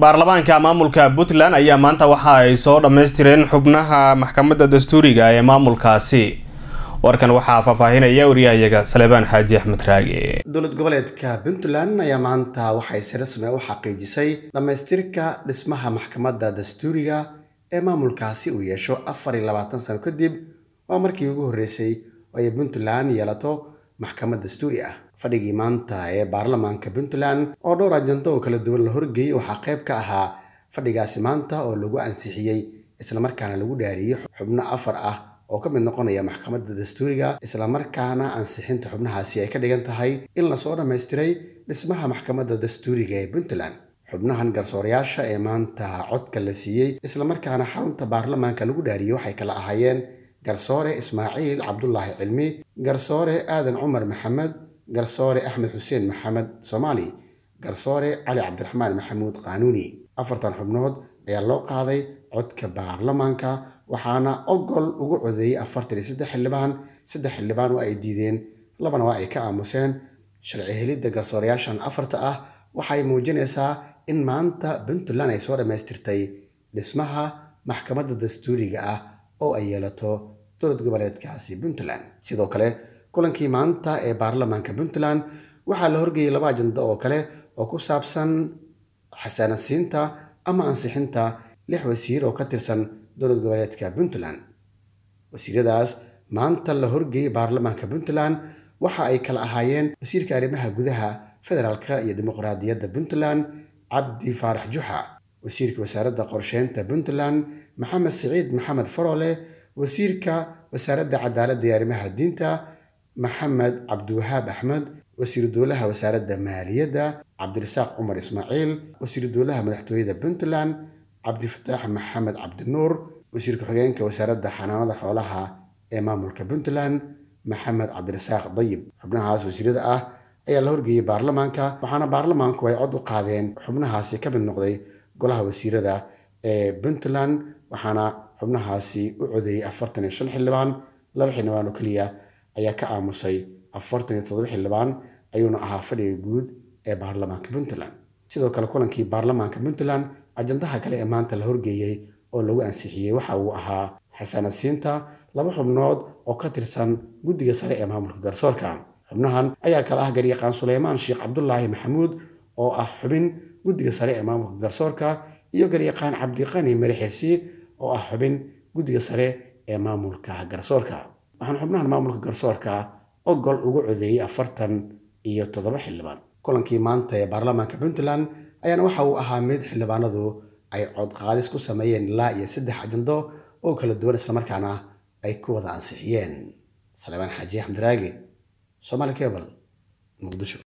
baarlamaanka maamulka puntland ayaa maanta waxa ay soo dhammaystireen xubnaha maxkamadda dastuuriga ee maamulkaasi warkan waxaa faahfaahinaya wariyahayaga salebaan xaaji axmed raage dowlad goboleedka puntland ayaa maanta waxay si rasmi u xaqiijisay dhammaystirka dhismaha maxkamadda dastuuriga ee maamulkaasi uu yeesho afar iyo labaatan sano kadib waa markii ugu horreysay oo ay puntland yeelato maxkamad dastuuri ah fadhigii maanta ee baarlamaanka puntland oo dhowr ajanto oo kala duwan la horgeeyey waxaa qayb ka ahaa fadhigaasi maanta oo lagu ansixiyey islamarkaana lagu dhaariyey xubno afar ah oo ka mid noqonaya maxkamadda dastuuriga islamarkaana ansixinta xubnahaasi ay ka dhigan tahay in lasoo dhammaystiray dhismaha maxkamadda dastuuriga ee puntland xubnahan garsoorayaasha ee maanta codka la siiyey islamarkaana xarunta baarlamaanka lagu dhaariyey waxay kala ahaayeen garsoore ismaaciil cabdulaahi cilmi garsoore aadan cumar maxamed garsoore axmed xuseen maxamed soomaali garsoore cali cabdiraxmaan maxamuud qaanuuni afartan xubnood ayaa loo qaaday codka baarlamaanka waxaana ogol ugu codeeyey afartan iyo saddex xildhibaan saddex xildhibaan waa ay diideen labana waa ay ka aamuseen sharci helidda garsooreyaashan afarta ah waxay muujinaysaa in maanta puntland ay soo dhammaystirtay dhismaha maxkamadda dastuuriga ah oo ay yeelato dowlad goboleedkaasi puntland sidoo kale kulankii maanta ee baarlamaanka puntland waxaa la horgeeyey laba ajanda oo kale oo ku saabsan xasaanadsiinta ama ansixinta lix wasiir oo ka tirsan dowlad goboleedka puntland wasiiradaas maanta la horgeeyey baarlamaanka puntland waxa ay kala ahaayeen wasiirka arrimaha gudaha federaalka iyo dimuqraadiyadda puntland cabdi faarax juxa wasiirka wasaaradda qorsheynta puntland maxamed siciid maxamed farole wasiirka wasaaradda cadaaladda iyo arrimaha diinta maxamed cabdiwahaab axmed wasiiru dowlaha wasaaradda maaliyadda cabdirasaaq cumar ismaaciil wasiiru dowlaha madaxtooyada puntland cabdifataax maxamed cabdinuur wasiir ku-xigeenka wasaaradda xanaanada xoolaha ee maamulka puntland maxamed cabdirasaaq dayib xubnahaas wasiirada ah ayaa la horgeeyey baarlamaanka waxaana baarlamaanku ay cod u qaadeen xubnahaasi ka mid noqday golaha wasiirada ee puntland waxaana xubnahaasi u codeeyey afartan iyo shan xildhibaan laba xildhibaan oo keliya ayaa ka aamusay afartan iyo todoba xildhibaan ayuuna ahaa fadhiga guud ee baarlamaanka puntland sidoo kale kulankii baarlamaanka puntland ajandaha kale ee maanta la horgeeyey oo lagu ansixiyey waxa uu ahaa xasanadsiinta laba xubnood oo ka tirsan guddiga sare ee maamulka garsoorka xubnahan ayaa kale ah garyaqaan suleymaan sheekh cabdulaahi maxamuud oo ah xubin guddiga sare ee maamulka garsoorka iyo garyaqaan cabdiqani maraxirsi oo ah xubin guddiga sare ee maamulka garsoorka waxaan xubnahan maamulka garsoorka ogol ugu codeeyey afartan iyo toddoba xildhibaan kulankii maanta ee baarlamaanka puntland ayaana waxa uu ahaa mid xildhibaanadu ay cod qaadis ku sameeyeen ilaa iyo saddex ajando oo kala duwan islamarkaana ay ku wada ansixiyeen salebaan xaaji axmed raage somali kebal muqdisho